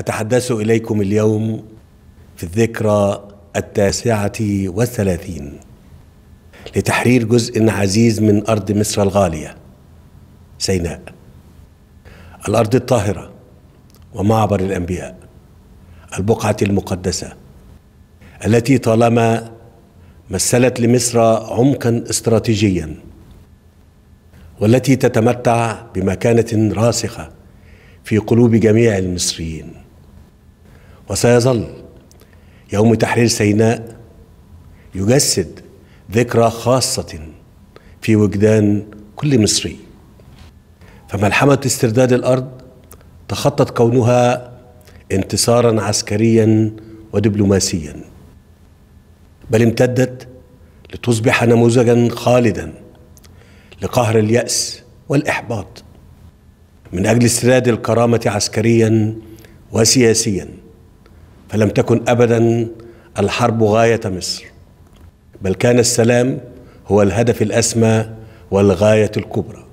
أتحدث إليكم اليوم في الذكرى التاسعة والثلاثين لتحرير جزء عزيز من أرض مصر الغالية سيناء الأرض الطاهرة ومعبر الأنبياء البقعة المقدسة التي طالما مثلت لمصر عمقا استراتيجيا والتي تتمتع بمكانة راسخة في قلوب جميع المصريين وسيظل يوم تحرير سيناء يجسد ذكرى خاصة في وجدان كل مصري فملحمة استرداد الأرض تخطت كونها انتصارا عسكريا ودبلوماسيا بل امتدت لتصبح نموذجا خالدا لقهر اليأس والإحباط من أجل استرداد الكرامة عسكريا وسياسيا فلم تكن ابدا الحرب غايه مصر بل كان السلام هو الهدف الاسمى والغايه الكبرى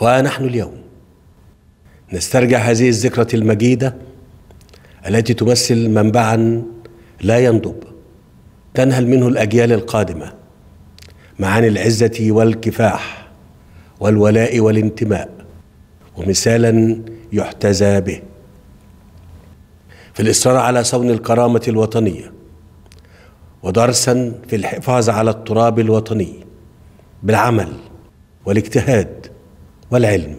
وها نحن اليوم نسترجع هذه الذكرى المجيده التي تمثل منبعا لا ينضب تنهل منه الاجيال القادمه معاني العزه والكفاح والولاء والانتماء ومثالا يحتذى به في الإصرار على صون الكرامة الوطنية ودرسا في الحفاظ على التراب الوطني بالعمل والاجتهاد والعلم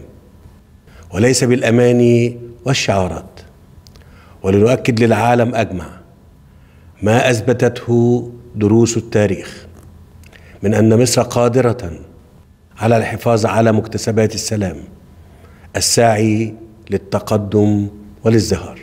وليس بالأماني والشعارات ولنؤكد للعالم أجمع ما أثبتته دروس التاريخ من أن مصر قادرة على الحفاظ على مكتسبات السلام الساعي للتقدم وللازدهار